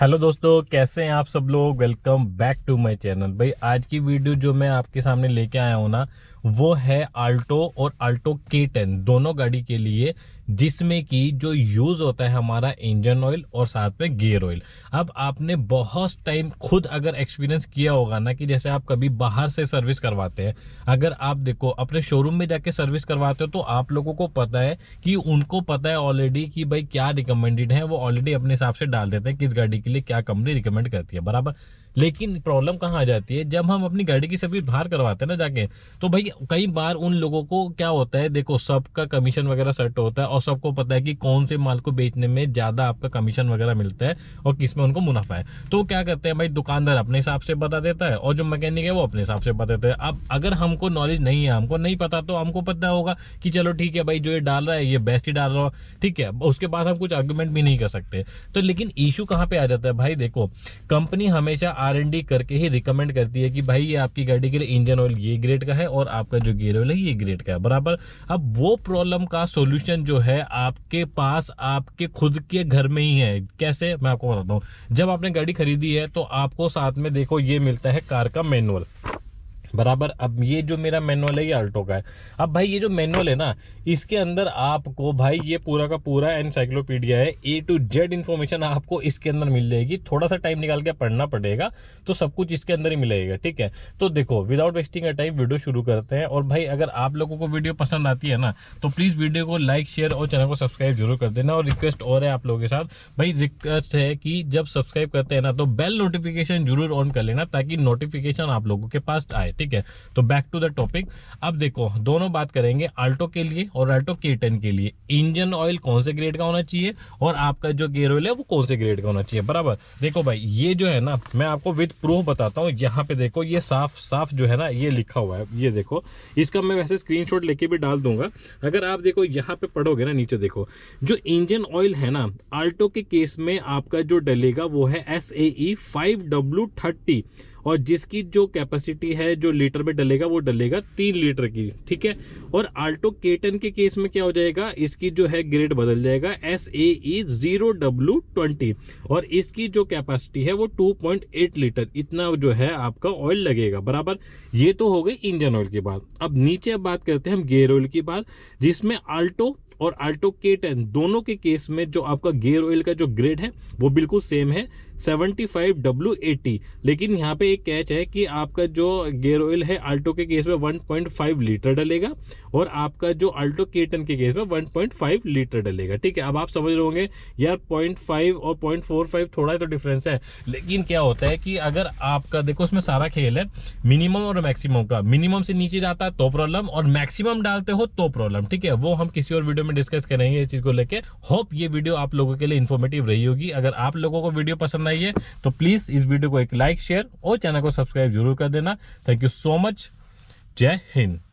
hello दोस्तों कैसे हैं आप सब लोग welcome back to my channel भाई आज की वीडियो जो मैं आपके सामने लेके आया हूँ ना वो है आल्टो और आल्टो के टेन दोनों गाड़ी के लिए जिसमें कि जो यूज होता है हमारा इंजन ऑयल और साथ में गियर ऑयल अब आपने बहुत टाइम खुद अगर एक्सपीरियंस किया होगा ना कि जैसे आप कभी बाहर से सर्विस करवाते हैं अगर आप देखो अपने शोरूम में जाके सर्विस करवाते हो तो आप लोगों को पता है कि उनको पता है ऑलरेडी कि भाई क्या रिकमेंडेड है वो ऑलरेडी अपने हिसाब से डाल देते हैं किस गाड़ी के लिए क्या कंपनी रिकमेंड करती है बराबर लेकिन प्रॉब्लम कहाँ आ जाती है जब हम अपनी गाड़ी की सर्विस बाहर करवाते हैं ना जाके तो भाई कई बार उन लोगों को क्या होता है देखो सबका कमीशन वगैरह सेट होता है और और सबको पता है कि कौन से माल को बेचने में ज्यादा आपका कमीशन वगैरह मिलता है और किस में उनको मुनाफा है तो क्या करते हैं भाई दुकानदार अपने हिसाब से बता देता है और जो मैकेनिक है वो अपने हिसाब से बता देता है अब अगर हमको नॉलेज नहीं है हमको नहीं पता तो हमको पता होगा कि चलो ठीक है भाई जो ये डाल रहा है ये बेस्ट ही डाल रहा हो ठीक है उसके बाद हम कुछ आर्ग्यूमेंट भी नहीं कर सकते तो लेकिन इशू कहाँ पे आ जाता है भाई देखो कंपनी हमेशा आर करके ही रिकमेंड करती है कि भाई ये आपकी गाड़ी के लिए इंजन ऑयल ये ग्रेड का है और आपका जो गियर ऑयल है ये ग्रेड का है बराबर अब वो प्रॉब्लम का सोल्यूशन जो है है आपके पास आपके खुद के घर में ही है कैसे मैं आपको बताता हूँ जब आपने गाड़ी खरीदी है तो आपको साथ में देखो ये मिलता है कार का मैनुअल बराबर अब ये जो मेरा मैनुअल है ये अल्टो का है अब भाई ये जो मैनुअल है ना इसके अंदर आपको भाई ये पूरा का पूरा एनसाइक्लोपीडिया है ए टू जेड इन्फॉर्मेशन आपको इसके अंदर मिल जाएगी थोड़ा सा टाइम निकाल के पढ़ना पड़ेगा तो सब कुछ इसके अंदर ही मिलेगा ठीक है तो देखो without wasting a time video शुरू करते हैं और भाई अगर आप लोगों को वीडियो पसंद आती है ना तो प्लीज़ वीडियो को लाइक शेयर और चैनल को सब्सक्राइब जरूर कर देना और रिक्वेस्ट और है आप लोगों के साथ भाई रिक्वेस्ट है कि जब सब्सक्राइब करते हैं ना तो बेल नोटिफिकेशन जरूर ऑन कर लेना ताकि नोटिफिकेशन आप लोगों के पास आए ठीक है तो बैक टू द टॉपिक अब देखो दोनों बात करेंगे अल्टो के लिए और अल्टो के के लिए इंजन ऑयल कौन से ग्रेड का होना चाहिए और आपका जो गेयर ऑयल है वो कौन से ग्रेड का होना चाहिए बराबर देखो भाई ये जो है ना मैं आपको विथ प्रूफ बताता हूँ यहाँ पे देखो ये साफ साफ जो है ना ये लिखा हुआ है ये देखो इसका मैं वैसे स्क्रीन लेके भी डाल दूंगा अगर आप देखो यहाँ पे पढ़ोगे ना नीचे देखो जो इंजन ऑयल है ना आल्टो के केस में आपका जो डलेगा वो है S A five W thirty और जिसकी जो कैपेसिटी है जो लीटर में डलेगा वो डलेगा तीन लीटर की ठीक है और आल्टो केटन के केस में क्या हो जाएगा इसकी जो है ग्रेड बदल जाएगा S A zero W twenty और इसकी जो कैपेसिटी है वो टू पॉइंट एट लीटर इतना जो है आपका ऑयल लगेगा बराबर ये तो हो गई इंजन ऑयल की बात अब नीचे बात करते हैं हम गेयर ऑयल की बात जिसमें आल्टो और आल्टो के टेन दोनों के केस में जो आपका गेयर ऑयल का जो ग्रेड है वो बिल्कुल सेम है डब्ल्यू एटी लेकिन यहाँ पे एक कैच है कि आपका जो गेयर ऑयल है आल्टो के केस में 1.5 लीटर डलेगा और आपका जो आल्टो के टेन के केस में 1.5 लीटर डलेगा ठीक है अब आप समझ रहे होंगे यार 0.5 और 0.45 थोड़ा तो डिफरेंस है लेकिन क्या होता है कि अगर आपका देखो उसमें सारा खेल है मिनिमम और मैक्सिमम का मिनिमम से नीचे जाता है तो प्रॉब्लम और मैक्सिमम डालते हो तो प्रॉब्लम ठीक है वो हम किसी और वीडियो में में डिस्कस करेंगे इस चीज को लेके होप ये वीडियो आप लोगों के लिए इन्फॉर्मेटिव रही होगी अगर आप लोगों को वीडियो पसंद आई है तो प्लीज इस वीडियो को एक लाइक शेयर और चैनल को सब्सक्राइब जरूर कर देना थैंक यू सो मच जय हिंद